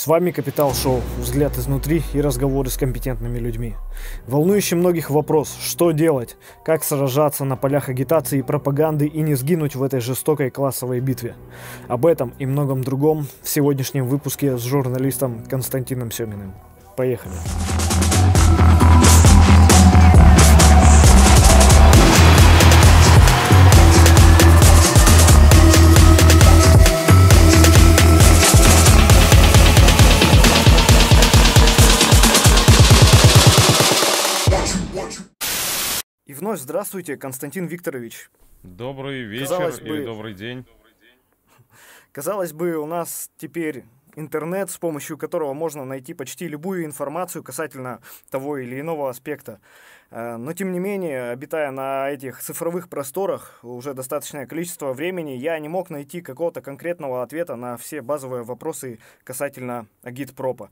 С вами Капитал Шоу, взгляд изнутри и разговоры с компетентными людьми. Волнующий многих вопрос, что делать, как сражаться на полях агитации и пропаганды и не сгинуть в этой жестокой классовой битве. Об этом и многом другом в сегодняшнем выпуске с журналистом Константином Семиным. Поехали. Поехали. вновь здравствуйте, Константин Викторович. Добрый вечер Казалось или добрый день. Казалось бы, у нас теперь интернет, с помощью которого можно найти почти любую информацию касательно того или иного аспекта. Э, но, тем не менее, обитая на этих цифровых просторах уже достаточное количество времени, я не мог найти какого-то конкретного ответа на все базовые вопросы касательно агитпропа.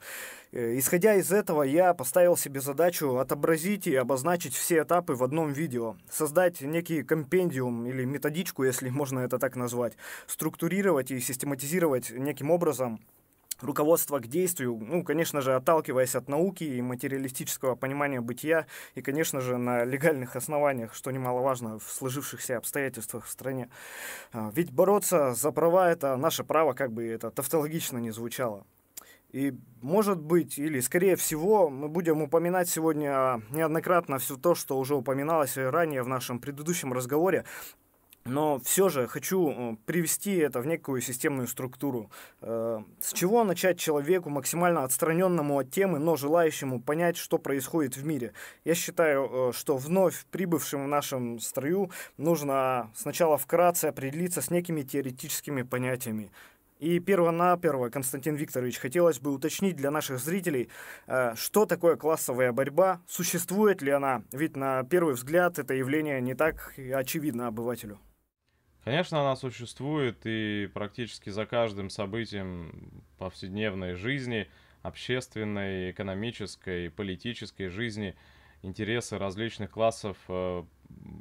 Э, исходя из этого, я поставил себе задачу отобразить и обозначить все этапы в одном видео, создать некий компендиум или методичку, если можно это так назвать, структурировать и систематизировать неким образом руководство к действию, ну, конечно же, отталкиваясь от науки и материалистического понимания бытия, и, конечно же, на легальных основаниях, что немаловажно в сложившихся обстоятельствах в стране. А, ведь бороться за права — это наше право, как бы это тавтологично не звучало. И, может быть, или скорее всего, мы будем упоминать сегодня а, неоднократно все то, что уже упоминалось ранее в нашем предыдущем разговоре но все же хочу э, привести это в некую системную структуру. Э, с чего начать человеку, максимально отстраненному от темы, но желающему понять, что происходит в мире? Я считаю, э, что вновь прибывшим в нашем строю нужно сначала вкратце определиться с некими теоретическими понятиями. И перво-наперво, Константин Викторович, хотелось бы уточнить для наших зрителей, что такое классовая борьба, существует ли она, ведь на первый взгляд это явление не так очевидно обывателю. Конечно, она существует, и практически за каждым событием повседневной жизни, общественной, экономической, политической жизни интересы различных классов э,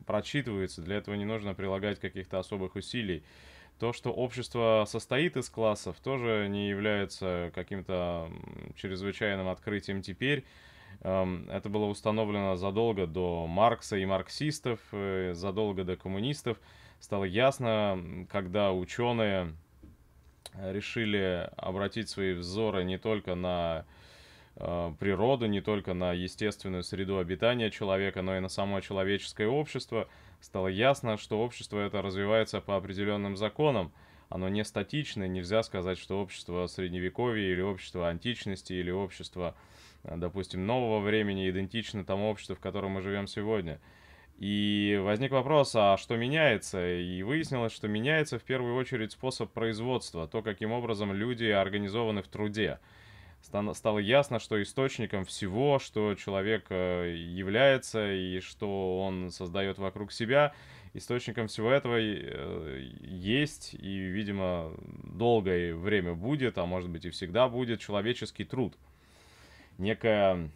прочитываются. Для этого не нужно прилагать каких-то особых усилий. То, что общество состоит из классов, тоже не является каким-то чрезвычайным открытием теперь. Эм, это было установлено задолго до Маркса и марксистов, э, задолго до коммунистов стало ясно, когда ученые решили обратить свои взоры не только на э, природу, не только на естественную среду обитания человека, но и на само человеческое общество, стало ясно, что общество это развивается по определенным законам. Оно не статичное, нельзя сказать, что общество средневековья или общество античности или общество, э, допустим, нового времени идентично тому обществу, в котором мы живем сегодня – и возник вопрос, а что меняется? И выяснилось, что меняется в первую очередь способ производства, то, каким образом люди организованы в труде. Стало ясно, что источником всего, что человек э, является и что он создает вокруг себя, источником всего этого э, есть и, видимо, долгое время будет, а может быть и всегда будет человеческий труд. Некая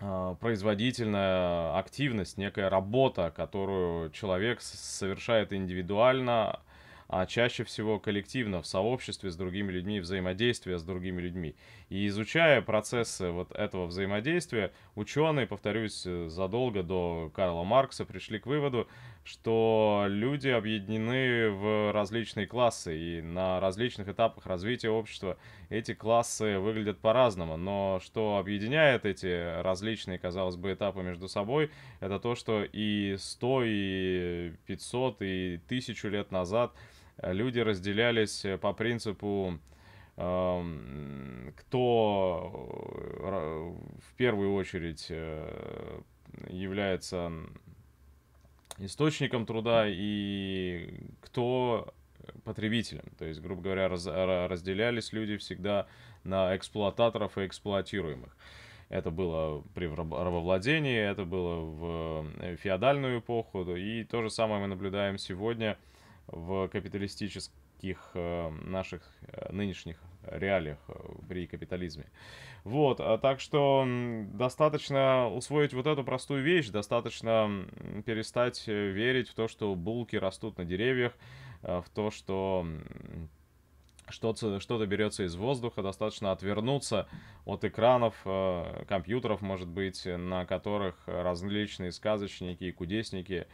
а, производительная активность, некая работа, которую человек совершает индивидуально, а чаще всего коллективно, в сообществе с другими людьми, взаимодействие с другими людьми. И изучая процессы вот этого взаимодействия, ученые, повторюсь, э, задолго до Карла Маркса пришли к выводу, что люди объединены в различные классы, и на различных этапах развития общества эти классы выглядят по-разному, но что объединяет эти различные, казалось бы, этапы между собой, это то, что и 100, и 500, и 1000 лет назад люди разделялись по принципу эм, кто э, в первую очередь э, является источником труда и кто потребителем. То есть, грубо говоря, раз, разделялись люди всегда на эксплуататоров и эксплуатируемых. Это было при рабовладении, это было в э, феодальную эпоху, и то же самое мы наблюдаем сегодня в капиталистических э, наших э, нынешних реалиях при э, капитализме. Вот, а так что достаточно усвоить вот эту простую вещь, достаточно перестать э, верить в то, что булки растут на деревьях, э, в то, что что-то что то берется из воздуха, достаточно отвернуться от экранов, компьютеров, может быть, на которых различные сказочники и кудесники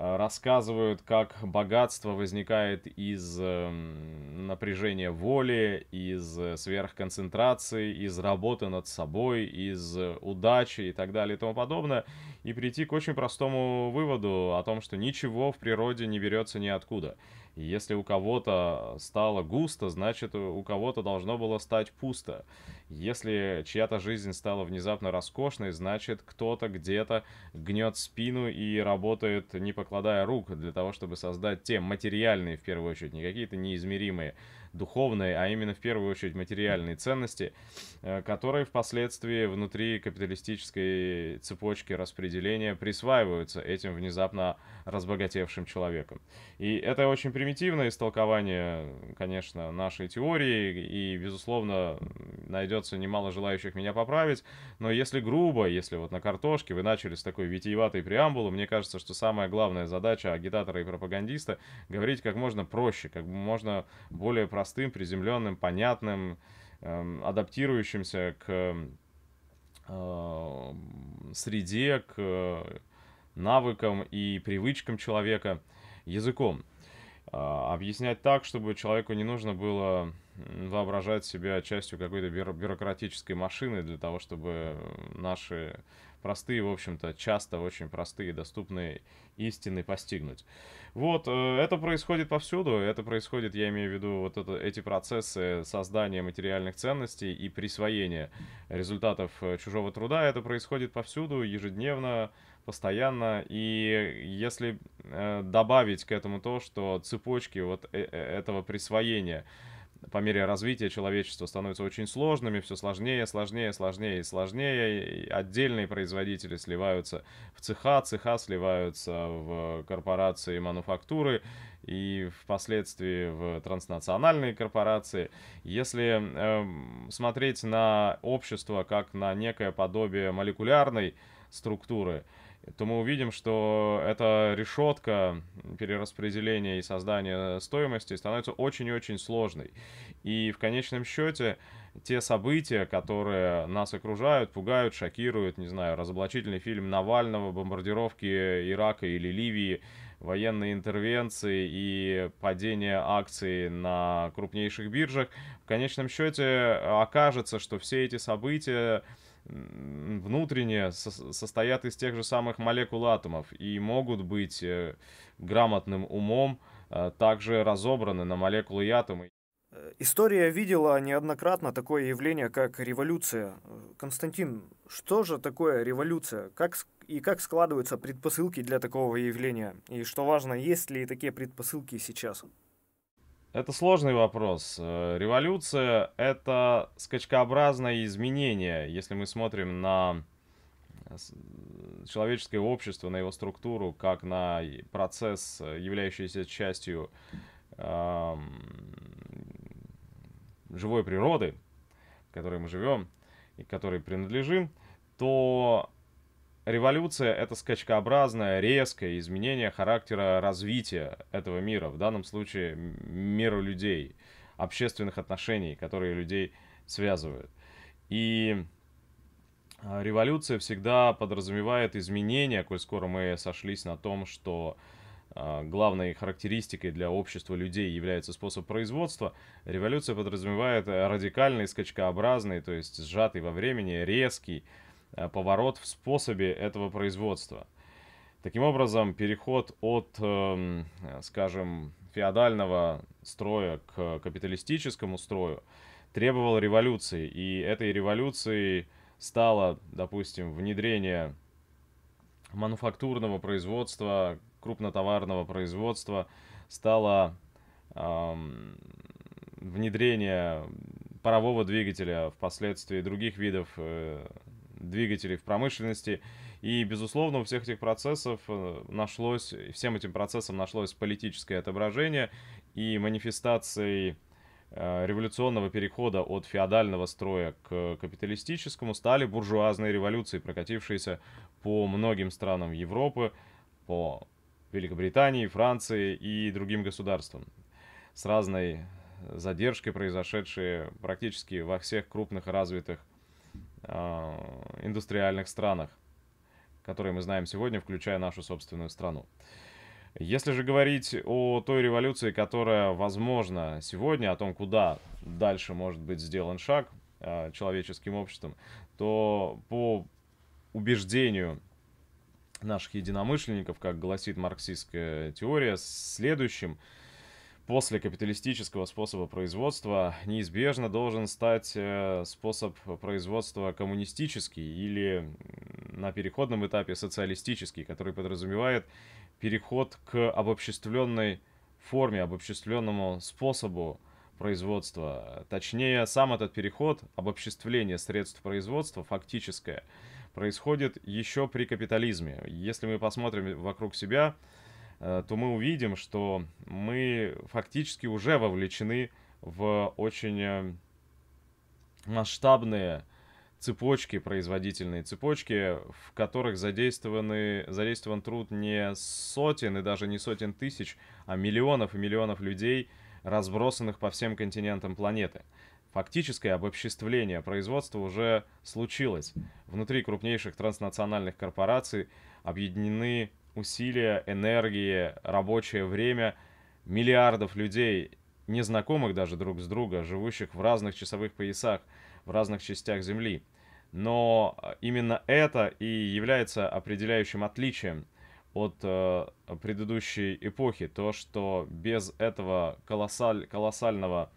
Э, рассказывают, как богатство возникает из эм, напряжения воли, из э, сверхконцентрации, из работы над собой, из э, удачи и так далее и тому подобное, и прийти к очень простому выводу о том, что ничего в природе не берется ниоткуда. откуда. Если у кого-то стало густо, значит у кого-то должно было стать пусто. Если чья-то жизнь стала внезапно роскошной, значит кто-то где-то гнет спину и работает, не покладая рук, для того, чтобы создать те материальные, в первую очередь, не какие-то неизмеримые духовные, а именно в первую очередь материальные ценности, э, которые впоследствии внутри капиталистической цепочки распределения присваиваются этим внезапно разбогатевшим человеком. И это очень примитивное истолкование, конечно, нашей теории, и, безусловно, найдется немало желающих меня поправить, но если грубо, если вот на картошке вы начали с такой витиеватой преамбулы, мне кажется, что самая главная задача агитатора и пропагандиста — говорить как можно проще, как можно более просто простым, приземленным, понятным, эм, адаптирующимся к эм, э, среде, к э, навыкам и привычкам человека языком. А, объяснять так, чтобы человеку не нужно было воображать себя частью какой-то бюрократической машины для того, чтобы наши простые, в общем-то, часто очень простые, и доступные истины постигнуть. Вот, э, это происходит повсюду, это происходит, я имею в виду, вот это, эти процессы создания материальных ценностей и присвоения результатов э, чужого труда, это происходит повсюду, ежедневно, постоянно, и если э, добавить к этому то, что цепочки вот этого присвоения, по мере развития человечества становятся очень сложными, все сложнее, сложнее, сложнее и сложнее. И отдельные производители сливаются в цеха, цеха сливаются в корпорации мануфактуры и впоследствии в транснациональные корпорации. Если э, смотреть на общество как на некое подобие молекулярной структуры, то мы увидим, что эта решетка перераспределения и создания стоимости становится очень и очень сложной. И в конечном счете те события, которые нас окружают, пугают, шокируют, не знаю, разоблачительный фильм Навального, бомбардировки Ирака или Ливии, военные интервенции и падение акций на крупнейших биржах, в конечном счете окажется, что все эти события внутренне состоят из тех же самых молекул атомов и могут быть э, грамотным умом э, также разобраны на молекулы и атомы. Э, история видела неоднократно такое явление, как революция. Константин, что же такое революция? Как и как складываются предпосылки для такого явления? И что важно, есть ли такие предпосылки сейчас? Это сложный вопрос. Э, революция — это скачкообразное изменение, если мы смотрим на э, человеческое общество, на его структуру, как на процесс, э, являющийся частью э, живой природы, в которой мы живем и которой принадлежим, то Революция — это скачкообразное, резкое изменение характера развития этого мира, в данном случае мира людей, общественных отношений, которые людей связывают. И а, революция всегда подразумевает изменения, коль скоро мы сошлись на том, что а, главной характеристикой для общества людей является способ производства, революция подразумевает э, радикальный, скачкообразный, то есть сжатый во времени, резкий, Э, поворот в способе этого производства. Таким образом, переход от, эм, э, скажем, феодального строя к капиталистическому строю требовал революции. И этой революцией стало, допустим, внедрение мануфактурного производства, крупнотоварного производства, стало эм, внедрение парового двигателя, впоследствии других видов э, двигателей в промышленности. И, безусловно, у всех этих процессов э, нашлось, всем этим процессам нашлось политическое отображение и манифестацией э, революционного перехода от феодального строя к капиталистическому стали буржуазные революции, прокатившиеся по многим странам Европы, по Великобритании, Франции и другим государствам. С разной задержкой, произошедшие практически во всех крупных развитых Э, индустриальных странах, которые мы знаем сегодня, включая нашу собственную страну. Если же говорить о той революции, которая возможна сегодня, о том, куда дальше может быть сделан шаг э, человеческим обществом, то по убеждению наших единомышленников, как гласит марксистская теория, следующим после капиталистического способа производства неизбежно должен стать э, способ производства коммунистический или на переходном этапе социалистический, который подразумевает переход к обобществленной форме, обобществленному способу производства. Точнее, сам этот переход, обобществление средств производства фактическое, происходит еще при капитализме. Если мы посмотрим вокруг себя, Э, то мы увидим, что мы фактически уже вовлечены в очень э, масштабные цепочки, производительные цепочки, в которых задействованы, задействован труд не сотен и даже не сотен тысяч, а миллионов и миллионов людей, разбросанных по всем континентам планеты. Фактическое обобществление производства уже случилось. Внутри крупнейших транснациональных корпораций объединены усилия, энергии, рабочее время миллиардов людей, незнакомых даже друг с друга, живущих в разных часовых поясах, в разных частях Земли. Но э, именно это и является определяющим отличием от э, предыдущей эпохи. То, что без этого колоссаль, колоссального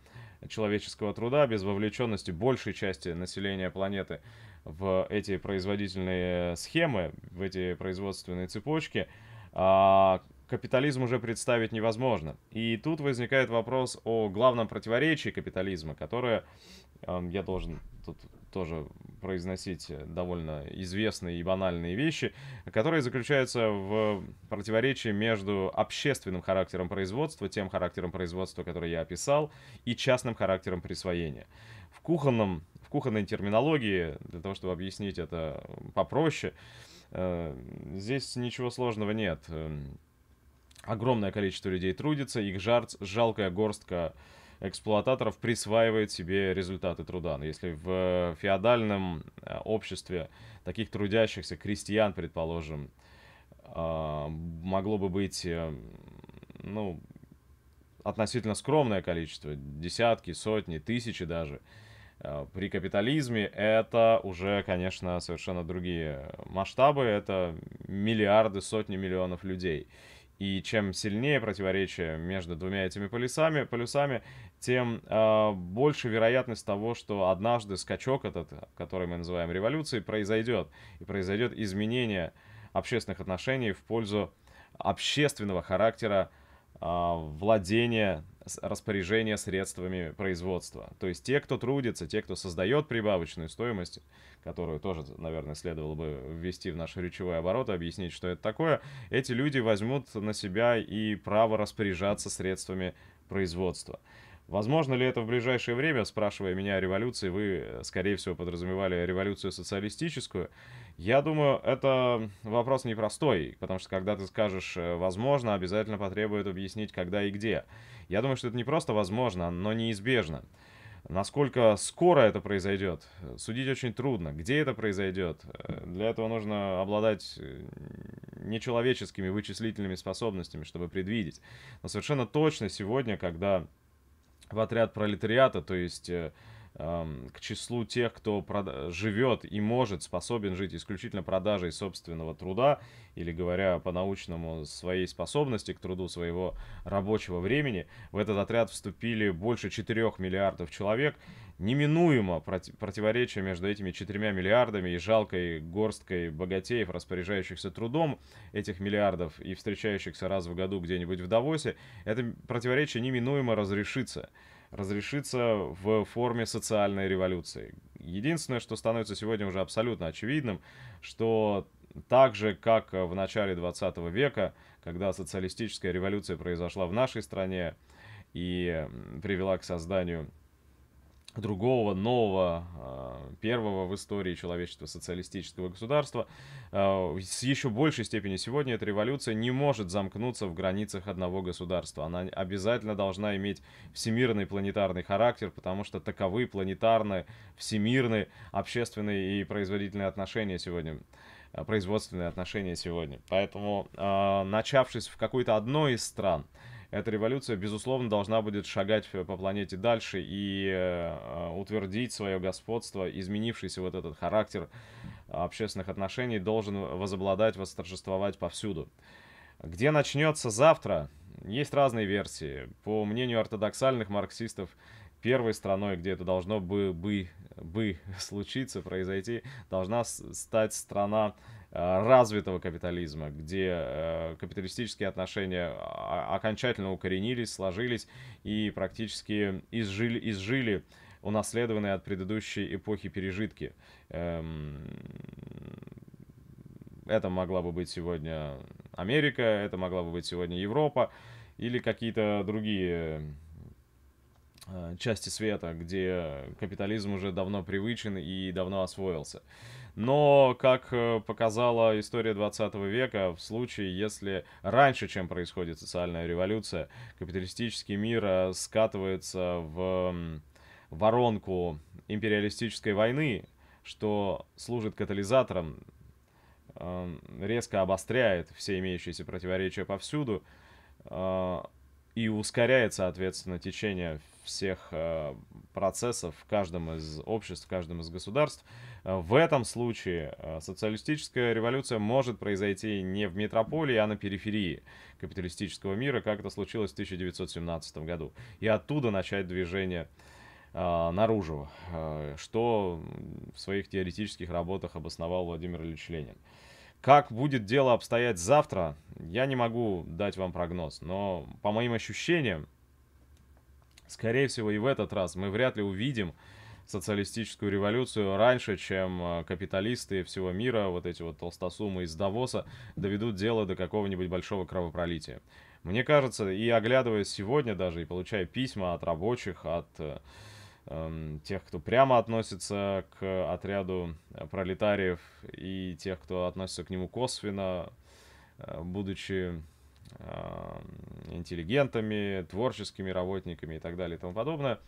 человеческого труда, без вовлеченности большей части населения планеты – в эти производительные схемы, в эти производственные цепочки, а, капитализм уже представить невозможно. И тут возникает вопрос о главном противоречии капитализма, которое эм, я должен тут тоже произносить довольно известные и банальные вещи, которые заключаются в противоречии между общественным характером производства, тем характером производства, который я описал, и частным характером присвоения в кухонном, в кухонной терминологии, для того, чтобы объяснить это попроще, э, здесь ничего сложного нет. Эм, огромное количество людей трудится, их жарц, жалкая горстка эксплуататоров присваивает себе результаты труда. Но если в феодальном э, обществе таких трудящихся крестьян, предположим, э, могло бы быть, ну, относительно скромное количество, десятки, сотни, тысячи даже, Э, при капитализме это уже, конечно, совершенно другие масштабы, это миллиарды, сотни миллионов людей. И чем сильнее противоречие между двумя этими полюсами, полюсами тем э, больше вероятность того, что однажды скачок этот, который мы называем революцией, произойдет. И произойдет изменение общественных отношений в пользу общественного характера а, владение распоряжения средствами производства. То есть те, кто трудится, те, кто создает прибавочную стоимость, которую тоже, наверное, следовало бы ввести в наш речевой оборот, объяснить, что это такое, эти люди возьмут на себя и право распоряжаться средствами производства. Возможно ли это в ближайшее время, спрашивая меня о революции, вы, э, скорее всего, подразумевали революцию социалистическую. Я думаю, это вопрос непростой, потому что когда ты скажешь э, «возможно», обязательно потребует объяснить, когда и где. Я думаю, что это не просто возможно, но неизбежно. Насколько скоро это произойдет, э, судить очень трудно. Где это произойдет? Э, для этого нужно обладать нечеловеческими вычислительными способностями, чтобы предвидеть. Но совершенно точно сегодня, когда в отряд пролетариата, то есть Эм, к числу тех, кто прода- живет и может, способен жить исключительно продажей собственного труда, или говоря по-научному, своей способности к труду своего рабочего времени, в этот отряд вступили больше 4 миллиардов человек, неминуемо проти- противоречие между этими четырьмя миллиардами и жалкой горсткой богатеев, распоряжающихся трудом этих миллиардов и встречающихся раз в году где-нибудь в Давосе, это противоречие неминуемо разрешится разрешится в форме социальной революции. Единственное, что становится сегодня уже абсолютно очевидным, что так же, как в начале 20 века, когда социалистическая революция произошла в нашей стране и привела к созданию другого, нового, а, первого в истории человечества социалистического государства, а, с еще большей степени сегодня эта революция не может замкнуться в границах одного государства. Она обязательно должна иметь всемирный планетарный характер, потому что таковы планетарные, всемирные, общественные и производительные отношения сегодня а, производственные отношения сегодня. Поэтому, начавшись в какой-то одной из стран, эта революция, безусловно, должна будет шагать э, по планете дальше и э, утвердить свое господство, изменившийся вот этот характер э, общественных отношений должен возобладать, восторжествовать повсюду. Где начнется завтра? Есть разные версии. По мнению ортодоксальных марксистов, первой страной, где это должно бы, бы, бы случиться, произойти, должна стать страна э, развитого капитализма, где э, капиталистические отношения а, окончательно укоренились, сложились и практически изжили, изжили унаследованные от предыдущей эпохи пережитки. Эм, это могла бы быть сегодня Америка, это могла бы быть сегодня Европа или какие-то другие Э, части света, где капитализм уже давно привычен и давно освоился. Но, как э, показала история 20 века, в случае, если раньше, чем происходит социальная революция, капиталистический мир э, скатывается в воронку империалистической войны, что служит катализатором, резко обостряет все имеющиеся противоречия повсюду, и ускоряет, соответственно, течение всех э, процессов в каждом из обществ, в каждом из государств. Э, в этом случае э, социалистическая революция может произойти не в метрополии, а на периферии капиталистического мира, как это случилось в 1917 году. И оттуда начать движение наружу, что в своих теоретических работах обосновал Владимир Ильич Ленин. Как будет дело обстоять завтра, я не могу дать вам прогноз, но по моим ощущениям, скорее всего и в этот раз мы вряд ли увидим социалистическую революцию раньше, чем э, капиталисты всего мира, вот эти вот толстосумы из Давоса, доведут дело до какого-нибудь большого кровопролития. Мне кажется, и оглядываясь сегодня даже, и получая письма от рабочих, от э, Эм, тех, кто прямо относится к отряду э, пролетариев и тех, кто относится к нему косвенно, э, будучи эм, интеллигентами, творческими работниками и так далее и тому подобное.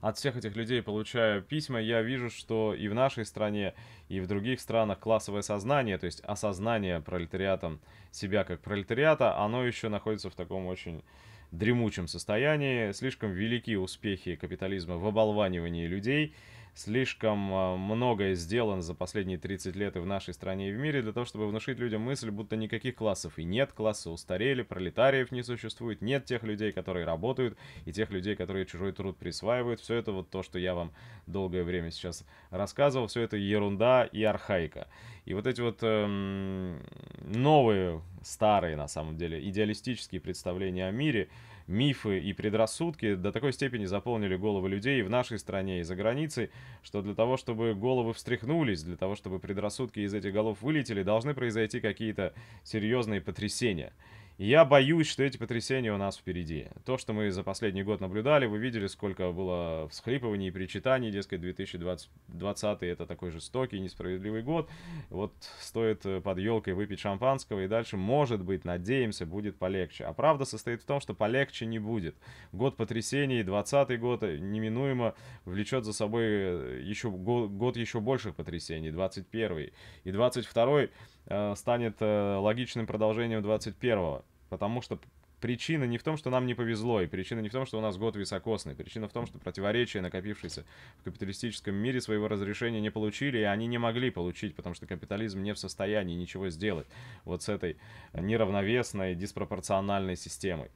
От всех этих людей, получаю письма, я вижу, что и в нашей стране, и в других странах классовое сознание, то есть осознание пролетариатом себя как пролетариата, оно еще находится в таком очень дремучем состоянии. Слишком велики успехи капитализма в оболванивании людей слишком а, многое сделано за последние 30 лет и в нашей стране, и в мире для того, чтобы внушить людям мысль, будто никаких классов и нет, классы устарели, пролетариев не существует, нет тех людей, которые работают, и тех людей, которые чужой труд присваивают. Все это вот то, что я вам долгое время сейчас рассказывал, все это ерунда и архаика. И вот эти вот эм, новые, старые на самом деле, идеалистические представления о мире – мифы и предрассудки до такой степени заполнили головы людей и в нашей стране, и за границей, что для того, чтобы головы встряхнулись, для того, чтобы предрассудки из этих голов вылетели, должны произойти какие-то серьезные потрясения. Я боюсь, что эти потрясения у нас впереди. То, что мы за последний год наблюдали, вы видели, сколько было всхлипываний и причитаний, дескать, 2020 это такой жестокий, несправедливый год. Вот стоит э, под елкой выпить шампанского, и дальше, может быть, надеемся, будет полегче. А правда состоит в том, что полегче не будет. Год потрясений, 20 год э, неминуемо влечет за собой э, еще год, год еще больших потрясений, 21 и 22 -й Э, станет э, логичным продолжением 21-го. Потому что Причина не в том, что нам не повезло, и причина не в том, что у нас год високосный. Причина в том, что противоречия, накопившиеся в капиталистическом мире, своего разрешения не получили, и они не могли получить, потому что капитализм не в состоянии ничего сделать вот с этой неравновесной, диспропорциональной системой.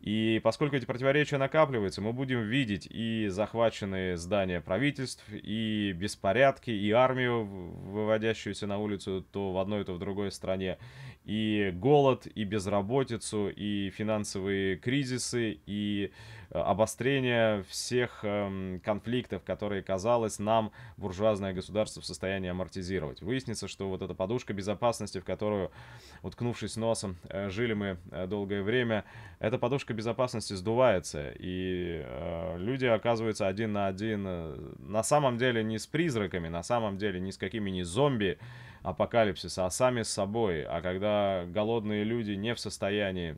И поскольку эти противоречия накапливаются, мы будем видеть и захваченные здания правительств, и беспорядки, и армию, выводящуюся на улицу то в одной, то в другой стране, и голод, и безработицу, и финансовые кризисы, и Э, обострение всех эм, конфликтов, которые, казалось, нам буржуазное государство в состоянии амортизировать. Выяснится, что вот эта подушка безопасности, в которую, уткнувшись носом, э, жили мы э, долгое время, эта подушка безопасности сдувается, и люди оказываются один на один на самом деле не с призраками, на самом деле не с какими нибудь зомби апокалипсиса, а сами с собой. А когда голодные люди не в состоянии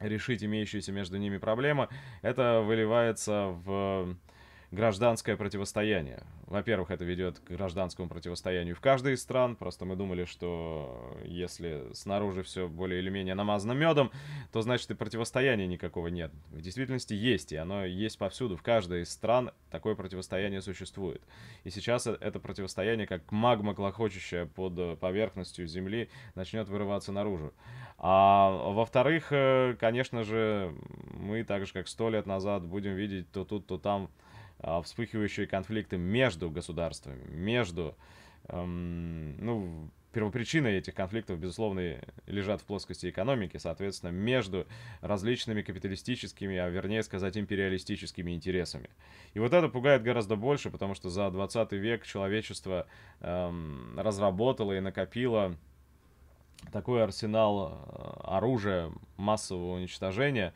решить имеющуюся между ними проблемы, это выливается в гражданское противостояние. Во-первых, это ведет к гражданскому противостоянию в каждой из стран. Просто мы думали, что если снаружи все более или менее намазано медом, то значит и противостояния никакого нет. В действительности есть, и оно есть повсюду. В каждой из стран такое противостояние существует. И сейчас э, это противостояние, как магма, клохочущая под э, поверхностью Земли, начнет вырываться наружу. А во-вторых, э, конечно же, мы так же, как сто лет назад, будем видеть то тут, то там а, вспыхивающие конфликты между государствами, между... Эм, ну, первопричины этих конфликтов, безусловно, лежат в плоскости экономики, соответственно, между различными капиталистическими, а вернее сказать, империалистическими интересами. И вот это пугает гораздо больше, потому что за 20 век человечество эм, разработало и накопило такой арсенал э, оружия массового уничтожения,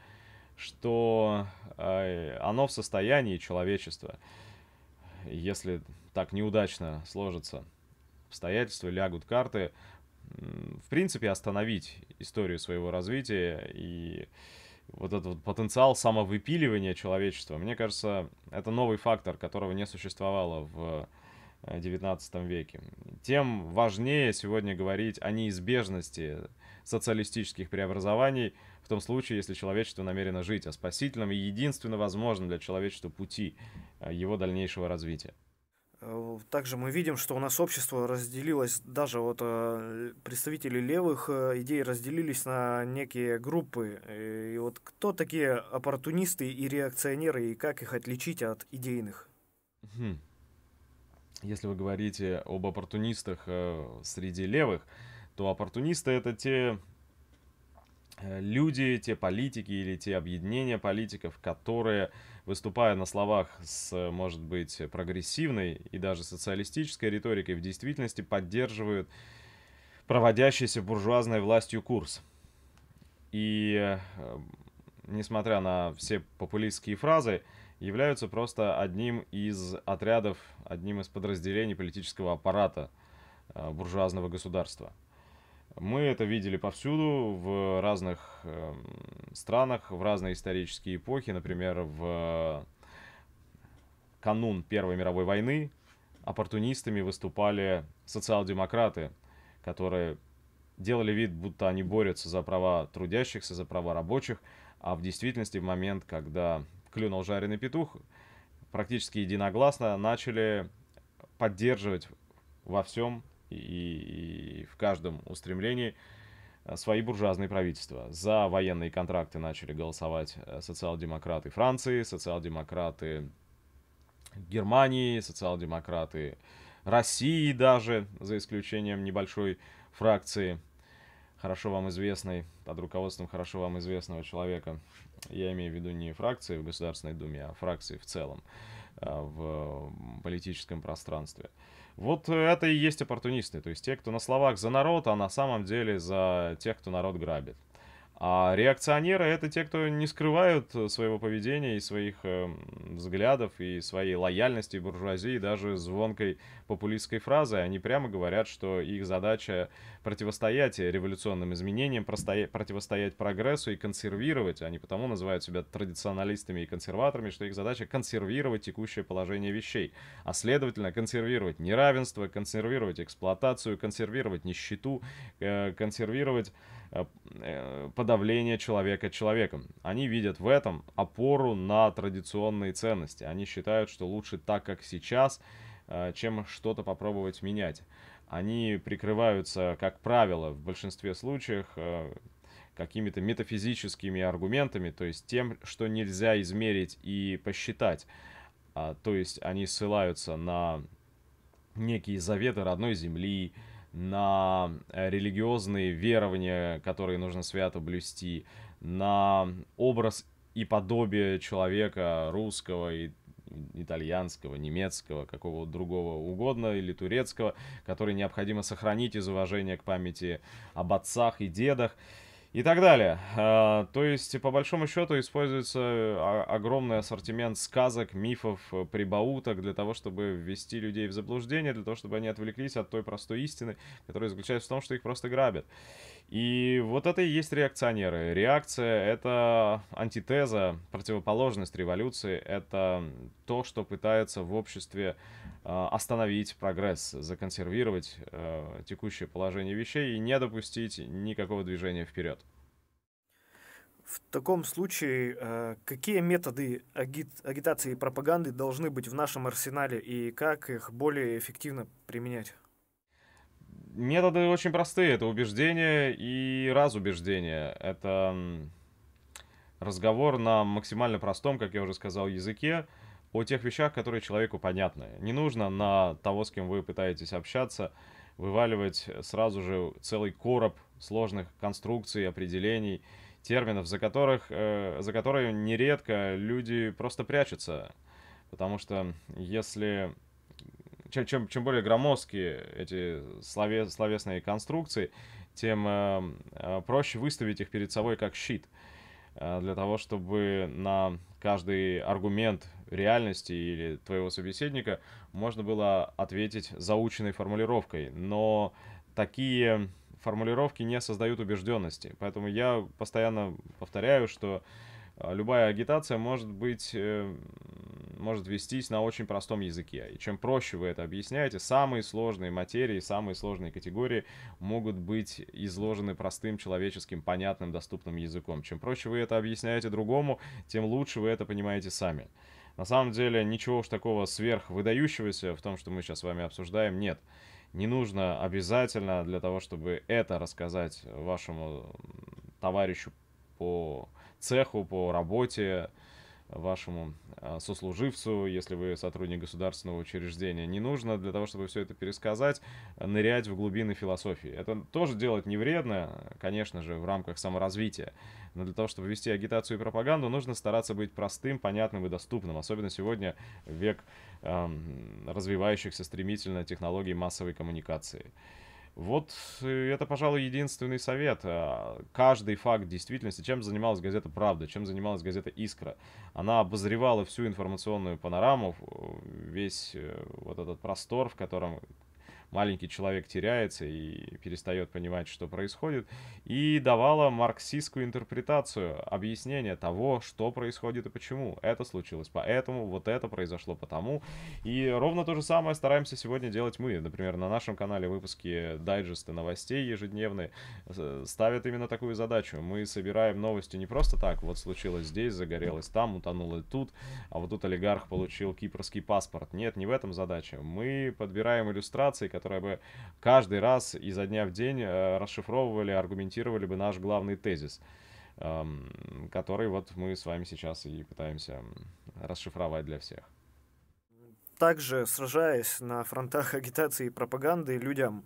что э, оно в состоянии человечества, если так неудачно сложатся обстоятельства, лягут карты, в принципе остановить историю своего развития и вот этот вот потенциал самовыпиливания человечества. Мне кажется, это новый фактор, которого не существовало в XIX э, веке. Тем важнее сегодня говорить о неизбежности социалистических преобразований в том случае, если человечество намерено жить, о спасительном и единственно возможном для человечества пути э, его дальнейшего развития. Э, также мы видим, что у нас общество разделилось, даже вот представители левых идей разделились на некие группы. И вот кто такие оппортунисты и реакционеры, и как их отличить от идейных? Хм. Если вы говорите об оппортунистах э, среди левых, то оппортунисты это те э, люди, те политики или те объединения политиков, которые, выступая на словах с, может быть, прогрессивной и даже социалистической риторикой, в действительности поддерживают проводящийся буржуазной властью курс. И э, несмотря на все популистские фразы, являются просто одним из отрядов, одним из подразделений политического аппарата э, буржуазного государства. Мы это видели повсюду, в разных эм, странах, в разные исторические эпохи. Например, в э, канун Первой мировой войны оппортунистами выступали социал-демократы, которые делали вид, будто они борются за права трудящихся, за права рабочих, а в действительности в момент, когда клюнул жареный петух, практически единогласно начали поддерживать во всем и, и в каждом устремлении э, свои буржуазные правительства. За военные контракты начали голосовать э, социал-демократы Франции, социал-демократы Германии, социал-демократы России даже, за исключением небольшой фракции, хорошо вам известной, под руководством хорошо вам известного человека, я имею в виду не фракции в Государственной Думе, а фракции в целом а, в политическом пространстве. Вот это и есть оппортунисты, то есть те, кто на словах за народ, а на самом деле за тех, кто народ грабит. А реакционеры — это те, кто не скрывают э, своего поведения и своих э, взглядов, и своей лояльности буржуазии даже звонкой популистской фразой. Они прямо говорят, что их задача противостоять революционным изменениям, противостоять прогрессу и консервировать. Они потому называют себя традиционалистами и консерваторами, что их задача консервировать текущее положение вещей, а следовательно консервировать неравенство, консервировать эксплуатацию, консервировать нищету, э, консервировать Э, подавление человека человеком. Они видят в этом опору на традиционные ценности. Они считают, что лучше так, как сейчас, э, чем что-то попробовать менять. Они прикрываются, как правило, в большинстве случаев э, какими-то метафизическими аргументами, то есть тем, что нельзя измерить и посчитать. А, то есть они ссылаются на некие заветы родной земли, на э, религиозные верования, которые нужно свято блюсти, на образ и подобие человека русского и итальянского, немецкого, какого другого угодно, или турецкого, который необходимо сохранить из уважения к памяти об отцах и дедах и так далее. А, то есть, по большому счету, используется а, огромный ассортимент сказок, мифов, э, прибауток для того, чтобы ввести людей в заблуждение, для того, чтобы они отвлеклись от той простой истины, которая заключается в том, что их просто грабят. И вот это и есть реакционеры. Реакция — это антитеза, противоположность революции. Это то, что пытается в обществе а, остановить прогресс, законсервировать а, текущее положение вещей и не допустить никакого движения вперед. В таком случае, а, какие методы агитации и пропаганды должны быть в нашем арсенале и как их более эффективно применять? методы очень простые. Это убеждение и разубеждение. Это разговор на максимально простом, как я уже сказал, языке о тех вещах, которые человеку понятны. Не нужно на того, с кем вы пытаетесь общаться, вываливать сразу же целый короб сложных конструкций, определений, терминов, за, которых, э, за которые нередко люди просто прячутся. Потому что если чем, чем, чем более громоздкие эти слове, словесные конструкции, тем э, э, проще выставить их перед собой как щит. Э, для того, чтобы на каждый аргумент реальности или твоего собеседника можно было ответить заученной формулировкой. Но такие формулировки не создают убежденности. Поэтому я постоянно повторяю, что э, любая агитация может быть э, может вестись на очень простом языке. И чем проще вы это объясняете, самые сложные материи, самые сложные категории могут быть изложены простым человеческим, понятным, доступным языком. Чем проще вы это объясняете другому, тем лучше вы это понимаете сами. На самом деле ничего уж такого сверхвыдающегося в том, что мы сейчас с вами обсуждаем, нет. Не нужно обязательно для того, чтобы это рассказать вашему товарищу по цеху, по работе, вашему а, сослуживцу, если вы сотрудник государственного учреждения. Не нужно для того, чтобы все это пересказать, нырять в глубины философии. Это тоже делать не вредно, конечно же, в рамках саморазвития. Но для того, чтобы вести агитацию и пропаганду, нужно стараться быть простым, понятным и доступным. Особенно сегодня век эм, развивающихся стремительно технологий массовой коммуникации. Вот э, это, пожалуй, единственный совет. А, каждый факт действительности, чем занималась газета «Правда», чем занималась газета «Искра». Она обозревала всю информационную панораму, э, весь э, вот этот простор, в котором маленький человек теряется и перестает понимать, что происходит, и давала марксистскую интерпретацию, объяснение того, что происходит и почему. Это случилось поэтому, вот это произошло потому. И ровно то же самое стараемся сегодня делать мы. Например, на нашем канале выпуски дайджесты новостей ежедневные э, ставят именно такую задачу. Мы собираем новости не просто так, вот случилось здесь, загорелось там, утонуло тут, а вот тут олигарх получил кипрский паспорт. Нет, не в этом задача. Мы подбираем иллюстрации, которые которые бы каждый раз изо дня в день э, расшифровывали, аргументировали бы наш главный тезис, эм, который вот мы с вами сейчас и пытаемся расшифровать для всех. Также, сражаясь на фронтах агитации и пропаганды, людям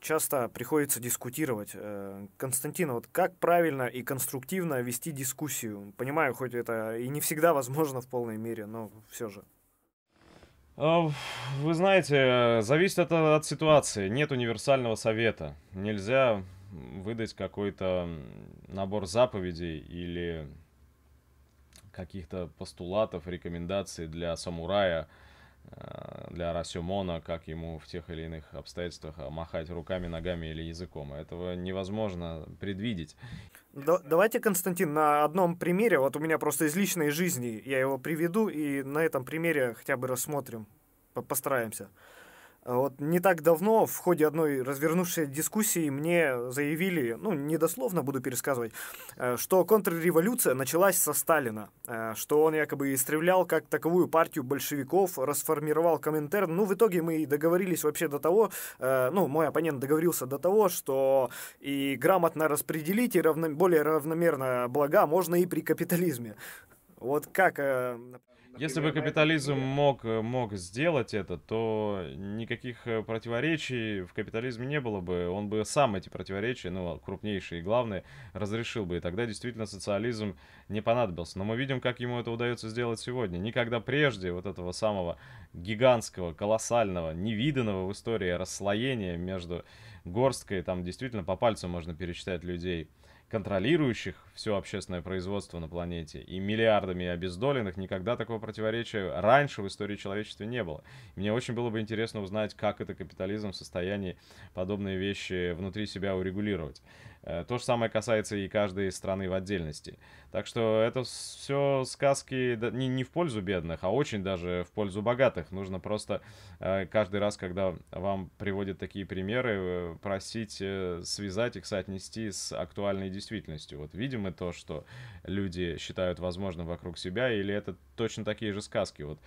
часто приходится дискутировать. Э, Константин, вот как правильно и конструктивно вести дискуссию? Понимаю, хоть это и не всегда возможно в полной мере, но все же. Э, вы знаете, зависит это от ситуации. Нет универсального совета. Нельзя выдать какой-то набор заповедей или каких-то постулатов, рекомендаций для самурая, э, для Расюмона, как ему в тех или иных обстоятельствах махать руками, ногами или языком. Этого невозможно предвидеть. Да, давайте, Константин, на одном примере, вот у меня просто из личной жизни, я его приведу и на этом примере хотя бы рассмотрим, постараемся. А вот не так давно в ходе одной развернувшей дискуссии мне заявили, ну, недословно буду пересказывать, э, что контрреволюция началась со Сталина, э, что он якобы истреблял как таковую партию большевиков, расформировал Коминтерн. Ну, в итоге мы договорились вообще до того, э, ну, мой оппонент договорился до того, что и грамотно распределить, и равно, более равномерно блага можно и при капитализме. Вот как... Э, например, Если бы капитализм мог, э, мог сделать это, то никаких э, противоречий в капитализме не было бы. Он бы сам эти противоречия, ну, крупнейшие и главные, разрешил бы. И тогда действительно социализм не понадобился. Но мы видим, как ему это удается сделать сегодня. Никогда прежде вот этого самого гигантского, колоссального, невиданного в истории расслоения между горсткой, там действительно по пальцу можно перечитать людей – контролирующих все общественное производство на планете и миллиардами обездоленных, никогда такого противоречия раньше в истории человечества не было. мне очень было бы интересно узнать, как это капитализм в состоянии подобные вещи внутри себя урегулировать. Э, то же самое касается и каждой страны в отдельности. Так что это все сказки не, не в пользу бедных, а очень даже в пользу богатых. Нужно просто э, каждый раз, когда вам приводят такие примеры, э, просить э, связать их, соотнести с актуальной действительностью. Вот видим мы то, что люди считают возможным вокруг себя, или это точно такие же сказки. Вот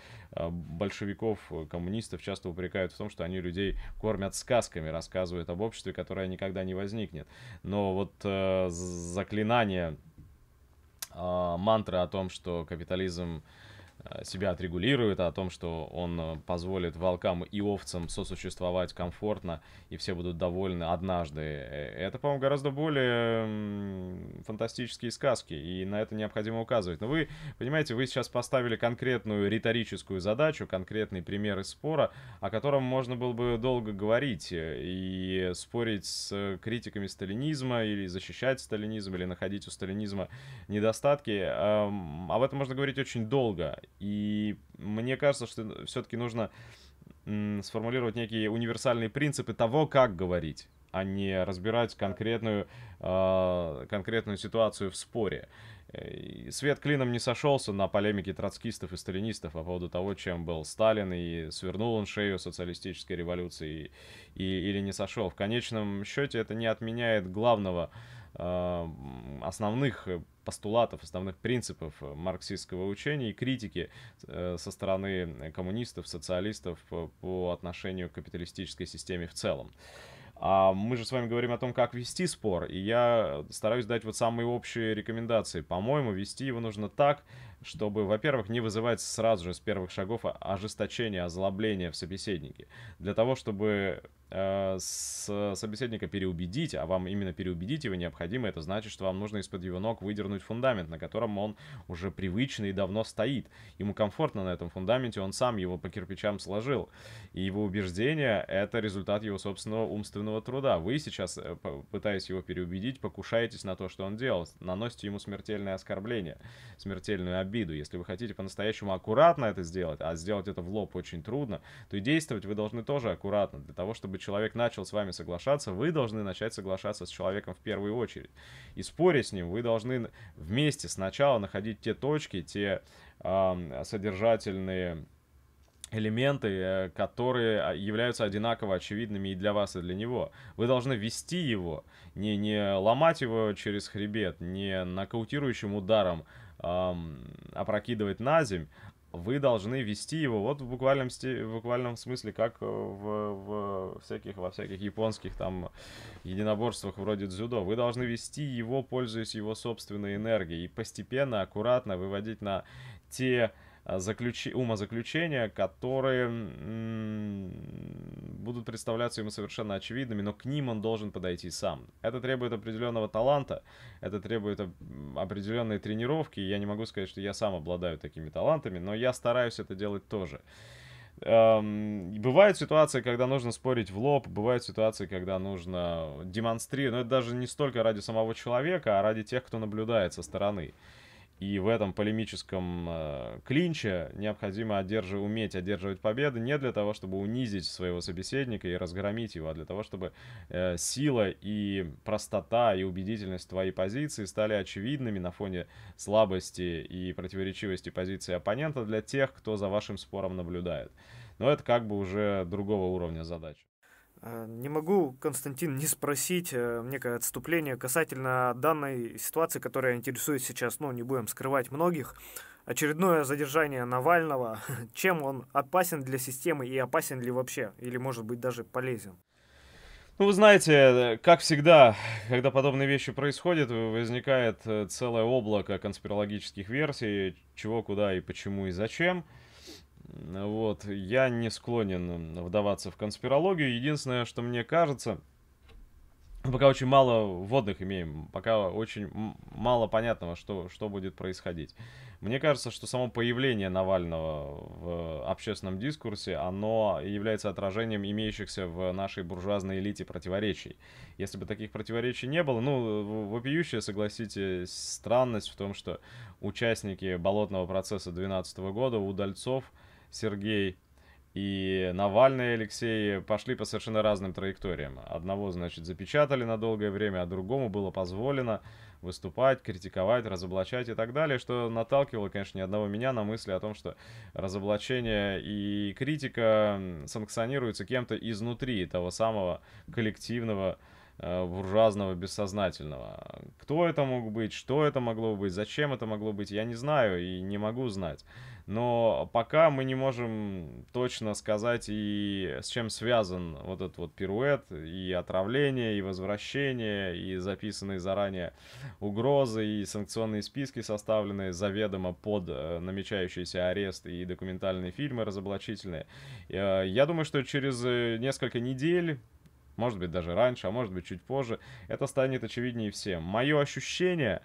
большевиков, коммунистов часто упрекают в том, что они людей кормят сказками, рассказывают об обществе, которое никогда не возникнет. Но вот э, заклинание а, мантра о том, что капитализм Э, себя отрегулирует, а о том, что он э, позволит волкам и овцам сосуществовать комфортно, и все будут довольны однажды. Э, это, по-моему, гораздо более фантастические сказки, и на это необходимо указывать. Но вы, понимаете, вы сейчас поставили конкретную риторическую задачу, конкретный пример из спора, о котором можно было бы долго говорить и спорить с критиками сталинизма или защищать сталинизм, или находить у сталинизма недостатки. Эм, об этом можно говорить очень долго. И мне кажется, что все-таки нужно сформулировать некие универсальные принципы того, как говорить а не разбирать конкретную, э, конкретную ситуацию в споре. Свет клином не сошелся на полемике троцкистов и сталинистов по поводу того, чем был Сталин и свернул он шею социалистической революции и, или не сошел. В конечном счете это не отменяет главного, э, основных постулатов, основных принципов э, марксистского учения и критики э, со стороны коммунистов, социалистов э, по отношению к капиталистической системе в целом. А мы же с вами говорим о том, как вести спор, и я стараюсь дать вот самые общие рекомендации. По-моему, вести его нужно так, чтобы, во-первых, не вызывать сразу же с первых шагов ожесточение, озлобление в собеседнике. Для того, чтобы Э, с собеседника переубедить, а вам именно переубедить его необходимо, это значит, что вам нужно из-под его ног выдернуть фундамент, на котором он уже привычный и давно стоит. Ему комфортно на этом фундаменте, он сам его по кирпичам сложил. И его убеждения — это результат его собственного умственного труда. Вы сейчас, э, пытаясь его переубедить, покушаетесь на то, что он делал, наносите ему смертельное оскорбление, смертельную обиду. Если вы хотите по-настоящему аккуратно это сделать, а сделать это в лоб очень трудно, то и действовать вы должны тоже аккуратно, для того, чтобы человек начал с вами соглашаться, вы должны начать соглашаться с человеком в первую очередь. И споря с ним, вы должны вместе сначала находить те точки, те э, содержательные элементы, э, которые а, являются одинаково очевидными и для вас, и для него. Вы должны вести его, не, не ломать его через хребет, не нокаутирующим ударом эм, опрокидывать на земь, вы должны вести его вот в буквальном, сти... в буквальном смысле, как э, в, в всяких, во всяких японских там единоборствах вроде дзюдо. Вы должны вести его, пользуясь его собственной энергией, и постепенно, аккуратно выводить на те Э, заключи, умозаключения, которые будут представляться ему совершенно очевидными, но к ним он должен подойти сам. Это требует определенного таланта, это требует определенной тренировки. Я не могу сказать, что я сам обладаю такими талантами, но я стараюсь это делать тоже. Эм, бывают ситуации, когда нужно спорить в лоб, бывают ситуации, когда нужно демонстрировать, но это даже не столько ради самого человека, а ради тех, кто наблюдает со стороны. И в этом полемическом э, клинче необходимо одержи, уметь одерживать победы не для того, чтобы унизить своего собеседника и разгромить его, а для того, чтобы э, сила и простота и убедительность твоей позиции стали очевидными на фоне слабости и противоречивости позиции оппонента для тех, кто за вашим спором наблюдает. Но это как бы уже другого уровня задача. Э, не могу, Константин, не спросить э, некое отступление касательно данной ситуации, которая интересует сейчас, ну, не будем скрывать многих. Очередное задержание Навального. Чем он опасен для системы и опасен ли вообще? Или, может быть, даже полезен? Ну, вы знаете, э, как всегда, когда подобные вещи происходят, возникает целое облако конспирологических версий, чего, куда и почему и зачем. Вот, я не склонен вдаваться в конспирологию. Единственное, что мне кажется, пока очень мало вводных имеем, пока очень мало понятного, что, что будет происходить. Мне кажется, что само появление Навального в общественном дискурсе, оно является отражением имеющихся в нашей буржуазной элите противоречий. Если бы таких противоречий не было, ну, вопиющая, согласитесь, странность в том, что участники болотного процесса 2012 года, удальцов, Сергей и Навальный Алексей пошли по совершенно разным траекториям. Одного, значит, запечатали на долгое время, а другому было позволено выступать, критиковать, разоблачать и так далее, что наталкивало, конечно, ни одного меня на мысли о том, что разоблачение и критика санкционируются кем-то изнутри того самого коллективного э, буржуазного бессознательного. Кто это мог быть, что это могло быть, зачем это могло быть, я не знаю и не могу знать но пока мы не можем точно сказать и с чем связан вот этот вот пируэт, и отравление, и возвращение, и записанные заранее угрозы, и санкционные списки, составленные заведомо под э, намечающийся арест, и документальные фильмы разоблачительные. Э, я думаю, что через э, несколько недель может быть даже раньше, а может быть чуть позже, это станет очевиднее всем. Мое ощущение,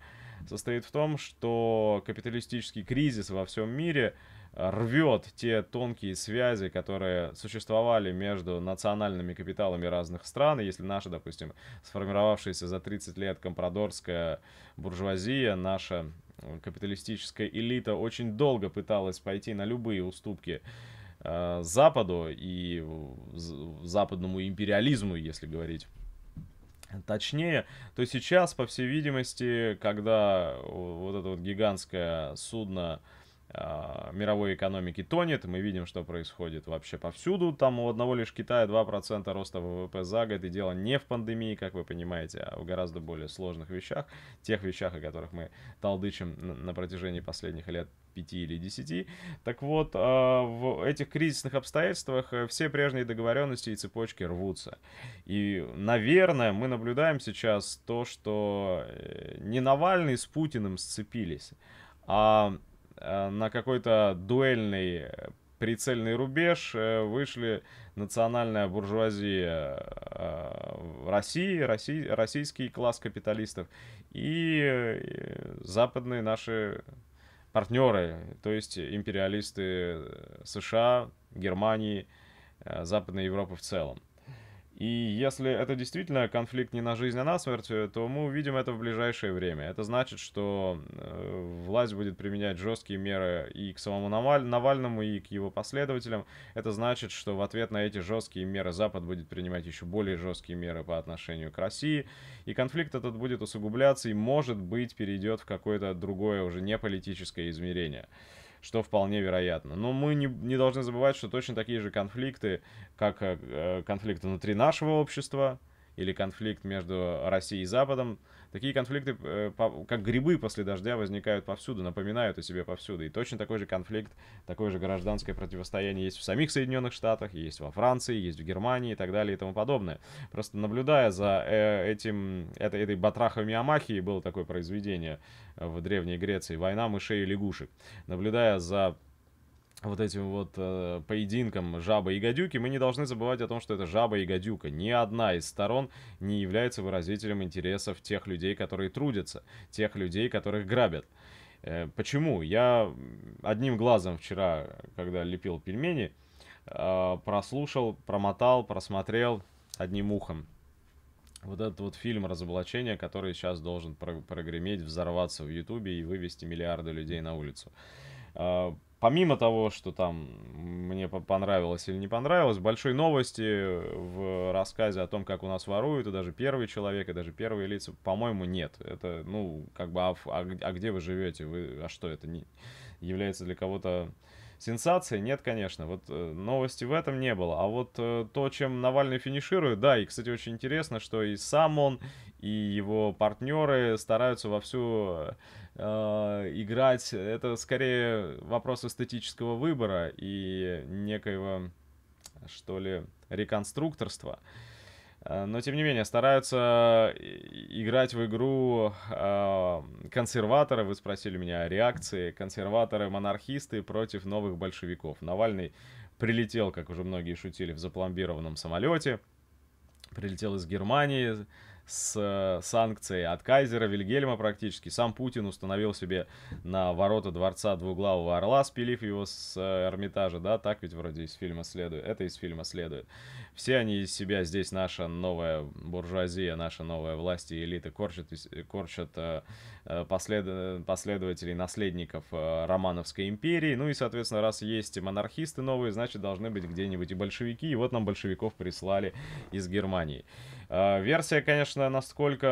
состоит в том, что капиталистический кризис во всем мире э, рвет те тонкие связи, которые существовали между национальными капиталами разных стран. И если наша, допустим, сформировавшаяся за 30 лет компрадорская буржуазия, наша э, капиталистическая элита очень долго пыталась пойти на любые уступки э, Западу и западному империализму, если говорить Точнее, то сейчас, по всей видимости, когда вот это вот гигантское судно а, мировой экономики тонет, мы видим, что происходит вообще повсюду, там у одного лишь Китая 2% роста ВВП за год, и дело не в пандемии, как вы понимаете, а в гораздо более сложных вещах, тех вещах, о которых мы талдычим на протяжении последних лет 5 или 10. Так вот, а, в этих кризисных обстоятельствах э, все прежние договоренности и цепочки рвутся. И, наверное, мы наблюдаем сейчас то, что э, не Навальный с Путиным сцепились, а Э, на какой-то дуэльный э, прицельный рубеж э, вышли национальная буржуазия России, России российский класс капиталистов и западные наши партнеры, то есть империалисты США, Германии, Западной Европы в целом. И если это действительно конфликт не на жизнь, а на смерть, э, то мы увидим это в ближайшее время. Это значит, что э, власть будет применять жесткие меры и к самому Навальному, и к его последователям. Это значит, что в ответ на эти жесткие меры Запад будет принимать еще более жесткие меры по отношению к России. И конфликт этот будет усугубляться и, может быть, перейдет в какое-то другое уже не политическое измерение что вполне вероятно. Но мы не, не должны забывать, что точно такие же конфликты, как э, конфликт внутри нашего общества или конфликт между Россией и Западом, Такие конфликты, э, как грибы после дождя, возникают повсюду, напоминают о себе повсюду. И точно такой же конфликт, такое же гражданское противостояние есть в самих Соединенных Штатах, есть во Франции, есть в Германии и так далее и тому подобное. Просто наблюдая за э, этим, этой, этой батрахой Миамахии, было такое произведение в Древней Греции «Война мышей и лягушек». Наблюдая за вот этим вот э, поединкам жабы и гадюки, мы не должны забывать о том, что это жаба и гадюка. Ни одна из сторон не является выразителем интересов тех людей, которые трудятся, тех людей, которых грабят. Э, почему? Я одним глазом вчера, когда лепил пельмени, э, прослушал, промотал, просмотрел одним ухом вот этот вот фильм разоблачения, который сейчас должен прогреметь, взорваться в Ютубе и вывести миллиарды людей на улицу. Э, помимо того, что там мне понравилось или не понравилось, большой новости в рассказе о том, как у нас воруют, и даже первый человек, и даже первые лица, по-моему, нет. Это, ну, как бы, а, а, а где вы живете? Вы, а что это не является для кого-то Сенсации нет, конечно, вот э, новости в этом не было. А вот э, то, чем Навальный финиширует, да, и, кстати, очень интересно, что и сам он, и его партнеры стараются вовсю э, играть. Это скорее вопрос эстетического выбора и некоего, что ли, реконструкторства. Э, но, тем не менее, стараются э, играть в игру э, консерваторы. Вы спросили меня о реакции. Консерваторы-монархисты против новых большевиков. Навальный прилетел, как уже многие шутили, в запломбированном самолете. Прилетел из Германии, с э, санкцией от кайзера Вильгельма практически. Сам Путин установил себе на ворота дворца двуглавого орла, спилив его с э, Эрмитажа, да, так ведь вроде из фильма следует, это из фильма следует. Все они из себя здесь наша новая буржуазия, наша новая власть и элита корчат, корчат э, послед, последователей, наследников Романовской империи. Ну и, соответственно, раз есть монархисты новые, значит, должны быть где-нибудь и большевики, и вот нам большевиков прислали из Германии. А, версия, конечно, насколько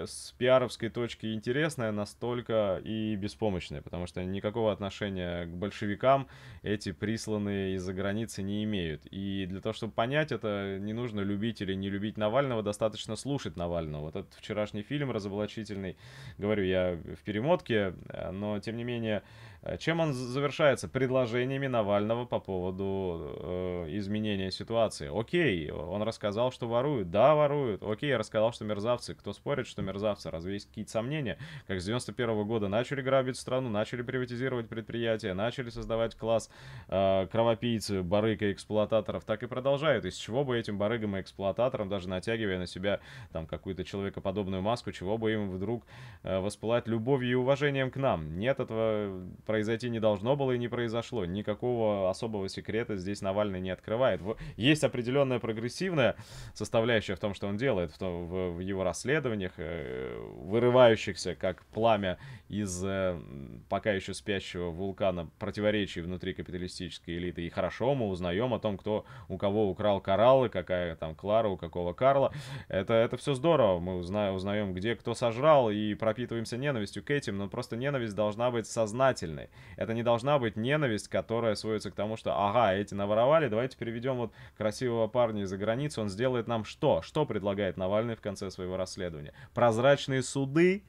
э, с пиаровской точки интересная, настолько и беспомощная, потому что никакого отношения к большевикам эти присланные из-за границы не имеют. И для того, чтобы понять это, не нужно любить или не любить Навального, достаточно слушать Навального. Вот этот вчерашний фильм разоблачительный, говорю я в перемотке, э, но тем не менее Э, чем он завершается? Предложениями Навального по поводу э, изменения ситуации. Окей, он рассказал, что воруют. Да, воруют. Окей, я рассказал, что мерзавцы. Кто спорит, что мерзавцы? Разве есть какие-то сомнения? Как с 91 года начали грабить страну, начали приватизировать предприятия, начали создавать класс э, кровопийцы, барыг и эксплуататоров, так и продолжают. Из чего бы этим барыгам и эксплуататорам, даже натягивая на себя там какую-то человекоподобную маску, чего бы им вдруг э, воспылать любовью и уважением к нам? Нет этого произойти не должно было и не произошло. Никакого особого секрета здесь Навальный не открывает. Есть определенная прогрессивная составляющая в том, что он делает, в, том, в, в его расследованиях, э, вырывающихся, как пламя из э, пока еще спящего вулкана противоречий внутри капиталистической элиты. И хорошо мы узнаем о том, кто у кого украл кораллы, какая там Клара, у какого Карла. Это, это все здорово. Мы узнаем, узнаем, где кто сожрал, и пропитываемся ненавистью к этим. Но просто ненависть должна быть сознательной нормальной. Это не должна быть ненависть, которая сводится к тому, что ага, эти наворовали, давайте переведем вот красивого парня из-за границы, он сделает нам что? Что предлагает Навальный в конце своего расследования? Прозрачные суды?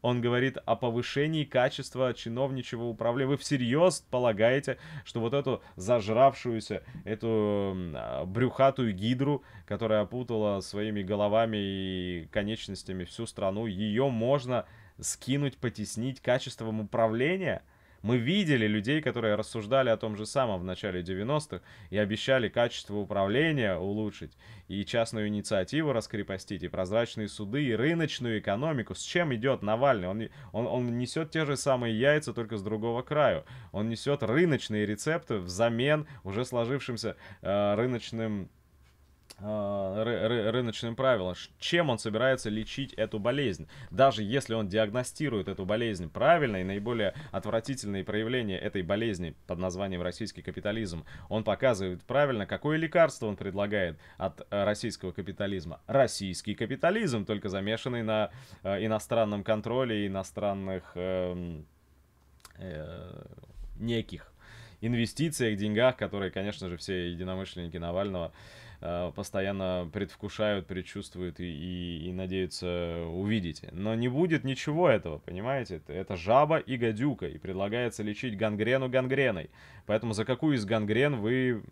Он говорит о повышении качества чиновничего управления. Вы всерьез полагаете, что вот эту зажравшуюся, эту а, брюхатую гидру, которая опутала своими головами и конечностями всю страну, ее можно скинуть, потеснить качеством управления? Мы видели людей, которые рассуждали о том же самом в начале 90-х и обещали качество управления улучшить, и частную инициативу раскрепостить, и прозрачные суды, и рыночную экономику. С чем идет Навальный? Он, он, он несет те же самые яйца, только с другого краю. Он несет рыночные рецепты взамен уже сложившимся э, рыночным а, ры рыночным правилам, чем он собирается лечить эту болезнь. Даже если он диагностирует эту болезнь правильно и наиболее отвратительные проявления этой болезни под названием российский капитализм, он показывает правильно, какое лекарство он предлагает от э, российского капитализма. Российский капитализм, только замешанный на э, иностранном контроле иностранных э, э, неких инвестициях, деньгах, которые, конечно же, все единомышленники Навального Э, постоянно предвкушают, предчувствуют и, и, и надеются увидеть, Но не будет ничего этого, понимаете? Это жаба и гадюка, и предлагается лечить гангрену гангреной. Поэтому за какую из гангрен вы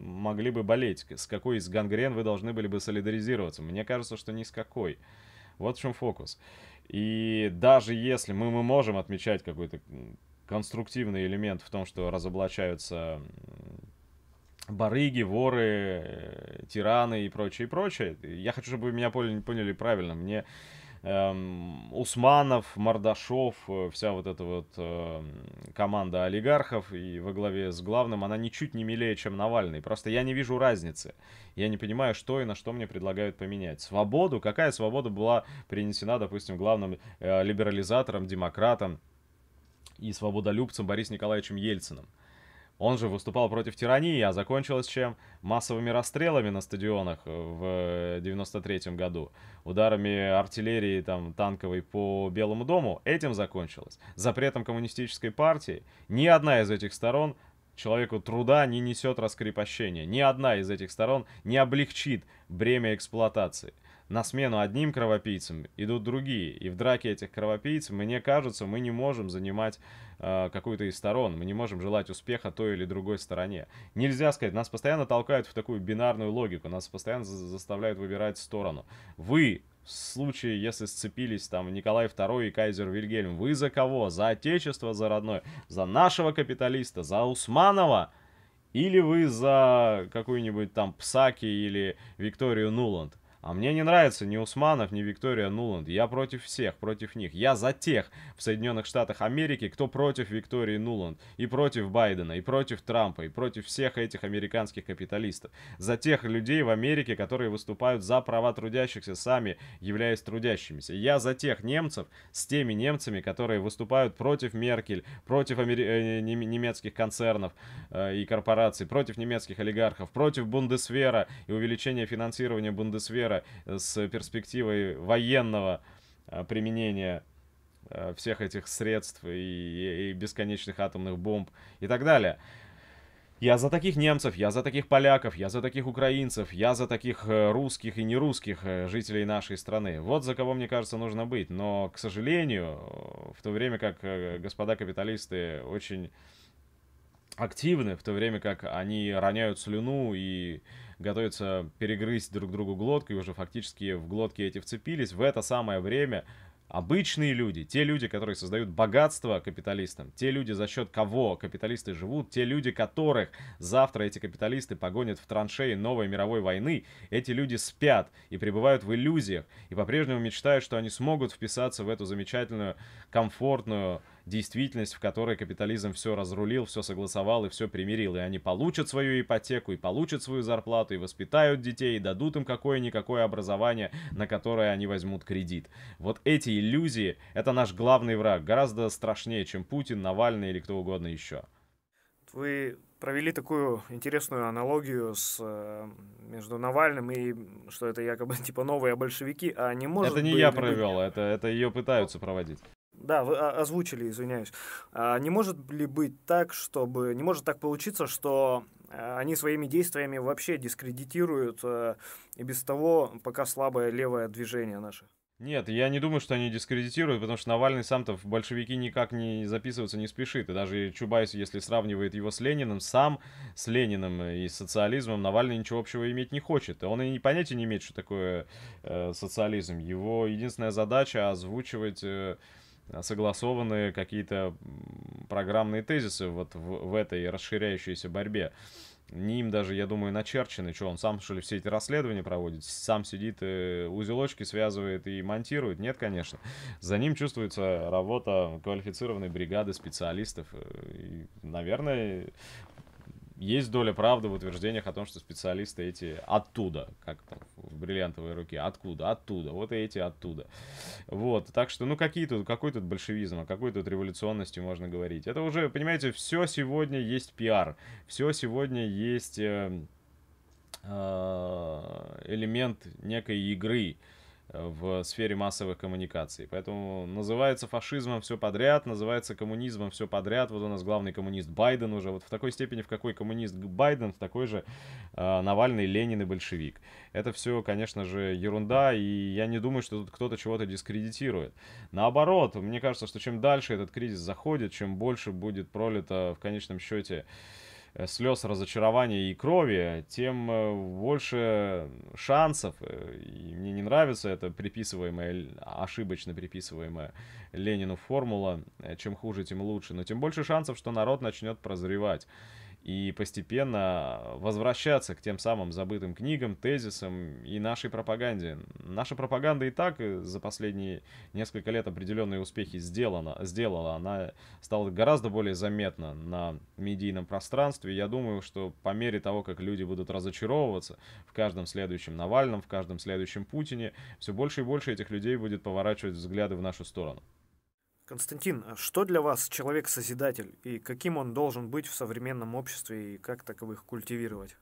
могли бы болеть? С какой из гангрен вы должны были бы солидаризироваться? Мне кажется, что ни с какой. Вот в чем фокус. И даже если мы, мы можем отмечать какой-то конструктивный элемент в том, что разоблачаются барыги, воры, э, тираны и прочее, и прочее. Я хочу, чтобы вы меня поняли, поняли правильно. Мне эм, Усманов, Мордашов, э, вся вот эта вот э, команда олигархов и во главе с главным, она ничуть не милее, чем Навальный. Просто я не вижу разницы. Я не понимаю, что и на что мне предлагают поменять. Свободу? Какая свобода была принесена, допустим, главным э, либерализатором, демократом и свободолюбцем Борисом Николаевичем Ельциным? Он же выступал против тирании, а закончилось чем? Массовыми расстрелами на стадионах э, в 93 э, году, ударами артиллерии там, танковой по Белому дому. Этим закончилось. Запретом коммунистической партии ни одна из этих сторон человеку труда не несет раскрепощения. Ни одна из этих сторон не облегчит бремя эксплуатации на смену одним кровопийцам идут другие. И в драке этих кровопийц, мне кажется, мы не можем занимать э, какую-то из сторон. Мы не можем желать успеха той или другой стороне. Нельзя сказать, нас постоянно толкают в такую бинарную логику. Нас постоянно заставляют выбирать сторону. Вы в случае, если сцепились там Николай II и Кайзер Вильгельм, вы за кого? За отечество, за родное, за нашего капиталиста, за Усманова? Или вы за какую-нибудь там Псаки или Викторию Нуланд? А мне не нравится ни Усманов, ни Виктория Нуланд. Я против всех, против них. Я за тех в Соединенных Штатах Америки, кто против Виктории Нуланд, и против Байдена, и против Трампа, и против всех этих американских капиталистов. За тех людей в Америке, которые выступают за права трудящихся, сами являясь трудящимися. Я за тех немцев с теми немцами, которые выступают против Меркель, против амери... Э, немецких концернов э, и корпораций, против немецких олигархов, против Бундесвера и увеличения финансирования Бундесвера Гитлера э, с перспективой военного э, применения э, всех этих средств и, и бесконечных атомных бомб и так далее. Я за таких немцев, я за таких поляков, я за таких украинцев, я за таких русских и нерусских жителей нашей страны. Вот за кого, мне кажется, нужно быть. Но, к сожалению, в то время как господа капиталисты очень активны, в то время как они роняют слюну и готовятся перегрызть друг другу глотку, и уже фактически в глотки эти вцепились. В это самое время обычные люди, те люди, которые создают богатство капиталистам, те люди, за счет кого капиталисты живут, те люди, которых завтра эти капиталисты погонят в траншеи новой мировой войны, эти люди спят и пребывают в иллюзиях и по-прежнему мечтают, что они смогут вписаться в эту замечательную, комфортную, действительность, в которой капитализм все разрулил, все согласовал и все примирил. И они получат свою ипотеку, и получат свою зарплату, и воспитают детей, и дадут им какое-никакое образование, на которое они возьмут кредит. Вот эти иллюзии — это наш главный враг, гораздо страшнее, чем Путин, Навальный или кто угодно еще. Вы провели такую интересную аналогию с э, между Навальным и что это якобы типа новые большевики, а не может. Это не быть, я провел, это это ее пытаются проводить. Да, вы озвучили, извиняюсь. А не может ли быть так, чтобы... Не может так получиться, что э, они своими действиями вообще дискредитируют э, и без того пока слабое левое движение наше? Нет, я не думаю, что они дискредитируют, потому что Навальный сам-то в большевики никак не записываться не спешит. И даже Чубайс, если сравнивает его с Лениным, сам с Лениным и социализмом Навальный ничего общего иметь не хочет. Он и понятия не имеет, что такое э, социализм. Его единственная задача озвучивать... Э, согласованы какие-то программные тезисы вот в, в этой расширяющейся борьбе. Не им даже, я думаю, начерчены, что он сам, что ли, все эти расследования проводит, сам сидит, э, узелочки связывает и монтирует. Нет, конечно. За ним чувствуется работа квалифицированной бригады специалистов. Э, и, наверное, есть доля правды в утверждениях о том, что специалисты эти оттуда, как там в бриллиантовой руке, откуда, оттуда, вот эти оттуда. Вот, так что, ну какие тут, какой тут большевизм, о а какой тут революционности можно говорить? Это уже, понимаете, все сегодня есть пиар, все сегодня есть э, э, элемент некой игры, в сфере массовых коммуникаций. Поэтому называется фашизмом все подряд, называется коммунизмом все подряд. Вот у нас главный коммунист Байден уже. Вот в такой степени, в какой коммунист Байден, в такой же э, Навальный, Ленин и большевик. Это все, конечно же, ерунда, и я не думаю, что тут кто-то чего-то дискредитирует. Наоборот, мне кажется, что чем дальше этот кризис заходит, чем больше будет пролито в конечном счете э, Э, слез разочарования и крови, э, тем э, больше шансов, и мне не нравится эта приписываемая, ошибочно приписываемая Ленину формула, чем хуже, тем лучше, но тем больше шансов, что народ начнет прозревать и постепенно возвращаться к тем самым забытым книгам, тезисам и нашей пропаганде. Наша пропаганда и так э, за последние несколько лет определенные успехи сделана, сделала. Она стала гораздо более заметна на медийном пространстве. Я думаю, что по мере того, как люди будут разочаровываться в каждом следующем Навальном, в каждом следующем Путине, все больше и больше этих людей будет поворачивать взгляды в нашу сторону. Константин, а что для вас человек-созидатель и каким он должен быть в современном обществе и как таковых культивировать?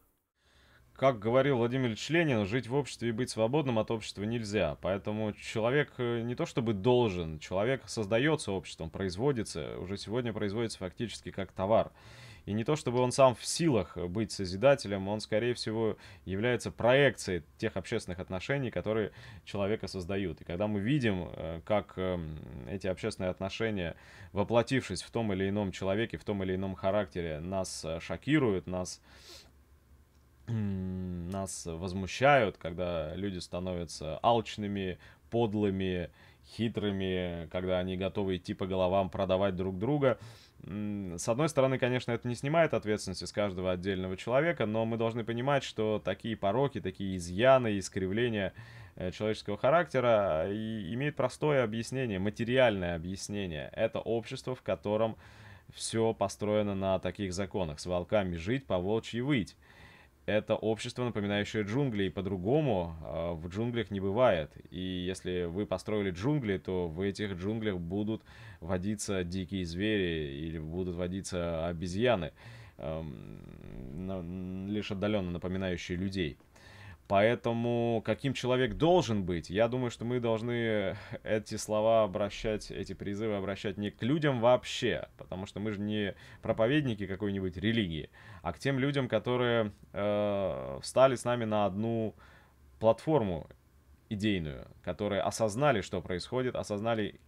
Как говорил Владимир Ильич Ленин, жить в обществе и быть свободным от общества нельзя. Поэтому человек э, не то чтобы должен, человек создается обществом, производится, уже сегодня производится фактически как товар. И не то, чтобы он сам в силах быть созидателем, он, скорее всего, является проекцией тех общественных отношений, которые человека создают. И когда мы видим, э, как эм, эти общественные отношения, воплотившись в том или ином человеке, в том или ином характере, нас э, шокируют, нас нас возмущают, когда люди становятся алчными, подлыми, хитрыми, когда они готовы идти по головам, продавать друг друга с одной стороны, конечно, это не снимает ответственности с каждого отдельного человека, но мы должны понимать, что такие пороки, такие изъяны, искривления э, человеческого характера э, имеют простое объяснение, материальное объяснение. Это общество, в котором все построено на таких законах. С волками жить, по волчьи выть это общество, напоминающее джунгли, и по-другому э, в джунглях не бывает. И если вы построили джунгли, то в этих джунглях будут водиться дикие звери или будут водиться обезьяны, э, лишь отдаленно напоминающие людей. Поэтому каким человек должен быть? Я думаю, что мы должны эти слова обращать, эти призывы обращать не к людям вообще, потому что мы же не проповедники какой-нибудь религии, а к тем людям, которые э, встали с нами на одну платформу идейную, которые осознали, что происходит, осознали,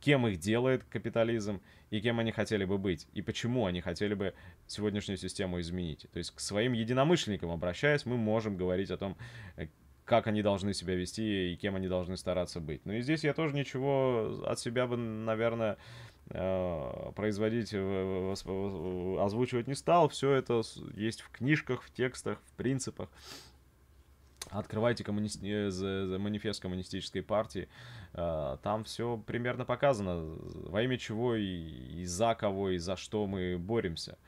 кем их делает капитализм и кем они хотели бы быть, и почему они хотели бы сегодняшнюю систему изменить. То есть к своим единомышленникам обращаясь, мы можем говорить о том, э, как они должны себя вести и кем они должны стараться быть. Ну и здесь я тоже ничего от себя бы, наверное, э, производить, озвучивать не стал. Все это есть в книжках, в текстах, в принципах. Открывайте коммуни... Э, манифест коммунистической партии. А, там все примерно показано, во имя чего и, и за кого, и за что мы боремся.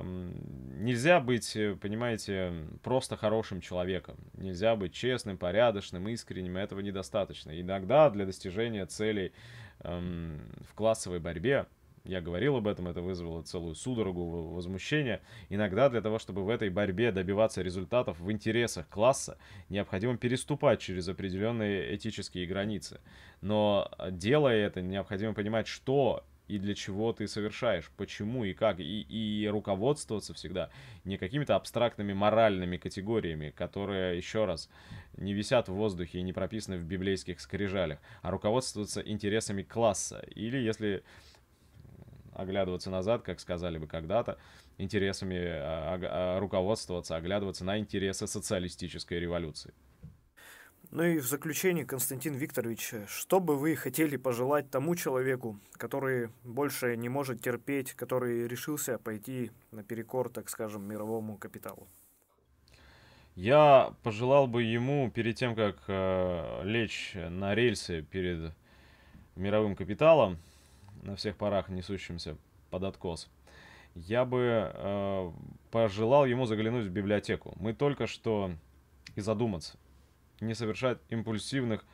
Нельзя быть, э, понимаете, просто хорошим человеком. Нельзя быть честным, порядочным, искренним. Этого недостаточно. Иногда для достижения целей в классовой борьбе я говорил об этом, это вызвало целую судорогу возмущения. Иногда для того, чтобы в этой борьбе добиваться результатов в интересах класса, необходимо переступать через определенные этические границы. Но а, делая это, необходимо понимать, что и для чего ты совершаешь, почему и как, и, и руководствоваться всегда не какими-то абстрактными моральными категориями, которые, еще раз, не висят в воздухе и не прописаны в библейских скрижалях, а руководствоваться интересами класса. Или, если оглядываться назад, как сказали бы когда-то, интересами а, а, руководствоваться, оглядываться на интересы социалистической революции. Ну и в заключение, Константин Викторович, что бы вы хотели пожелать тому человеку, который больше не может терпеть, который решился пойти наперекор, так скажем, мировому капиталу? Я пожелал бы ему перед тем, как э, лечь на рельсы перед мировым капиталом, на всех парах, несущимся под откос, я бы э, пожелал ему заглянуть в библиотеку. Мы только что и задуматься, не совершать импульсивных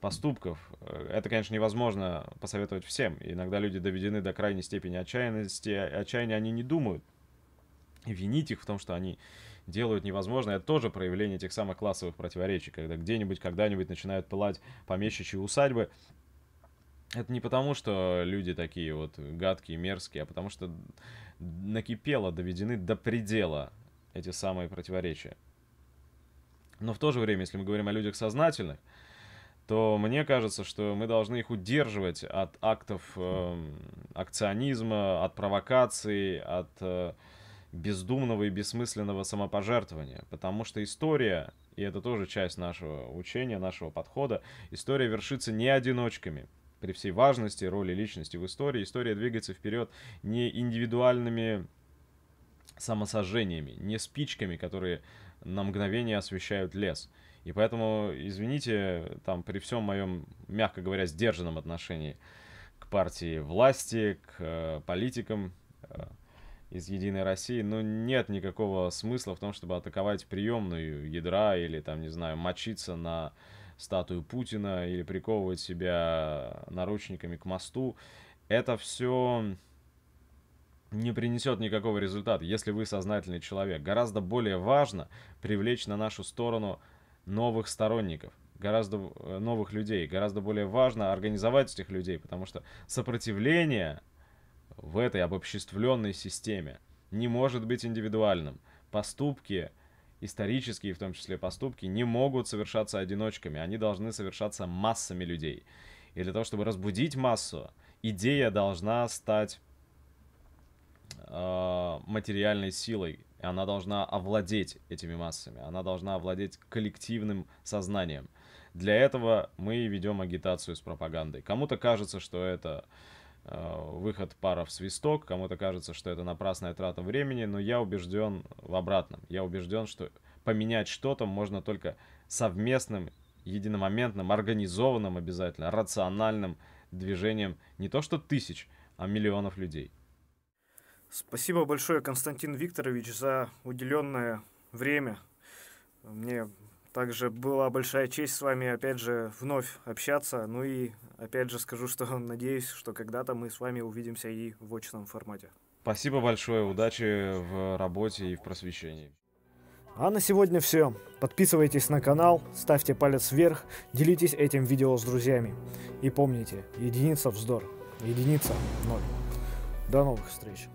поступков. Э, это, конечно, невозможно посоветовать всем. Иногда люди доведены до крайней степени отчаянности, отчаяния они не думают. И винить их в том, что они делают невозможное, это тоже проявление тех самых классовых противоречий, когда где-нибудь, когда-нибудь начинают пылать помещичьи усадьбы, это не потому, что люди такие вот гадкие, мерзкие, а потому что накипело, доведены до предела эти самые противоречия. Но в то же время, если мы говорим о людях сознательных, то мне кажется, что мы должны их удерживать от актов э, акционизма, от провокаций, от э, бездумного и бессмысленного самопожертвования. Потому что история, и это тоже часть нашего учения, нашего подхода, история вершится не одиночками – при всей важности роли личности в истории, история двигается вперед не индивидуальными самосожжениями, не спичками, которые на мгновение освещают лес. И поэтому, извините, там при всем моем, мягко говоря, сдержанном отношении к партии власти, к э, политикам э, из Единой России, ну нет никакого смысла в том, чтобы атаковать приемную ядра или там, не знаю, мочиться на статую Путина или приковывать себя наручниками к мосту. Это все не принесет никакого результата, если вы сознательный человек. Гораздо более важно привлечь на нашу сторону новых сторонников, гораздо э, новых людей. Гораздо более важно организовать этих людей, потому что сопротивление в этой обобществленной системе не может быть индивидуальным. Поступки – исторические в том числе поступки, не могут совершаться одиночками, они должны совершаться массами людей. И для того, чтобы разбудить массу, идея должна стать э, материальной силой, и она должна овладеть этими массами, она должна овладеть коллективным сознанием. Для этого мы ведем агитацию с пропагандой. Кому-то кажется, что это Э, выход пара в свисток. Кому-то кажется, что это напрасная трата времени, но я убежден в обратном. Я убежден, что поменять что-то можно только совместным, единомоментным, организованным обязательно, рациональным движением не то что тысяч, а миллионов людей. Спасибо большое, Константин Викторович, за уделенное время. Мне также была большая честь с вами, опять же, вновь общаться. Ну и, опять же, скажу, что надеюсь, что когда-то мы с вами увидимся и в очном формате. Спасибо большое, удачи в работе и в просвещении. А на сегодня все. Подписывайтесь на канал, ставьте палец вверх, делитесь этим видео с друзьями. И помните, единица вздор, единица ноль. До новых встреч.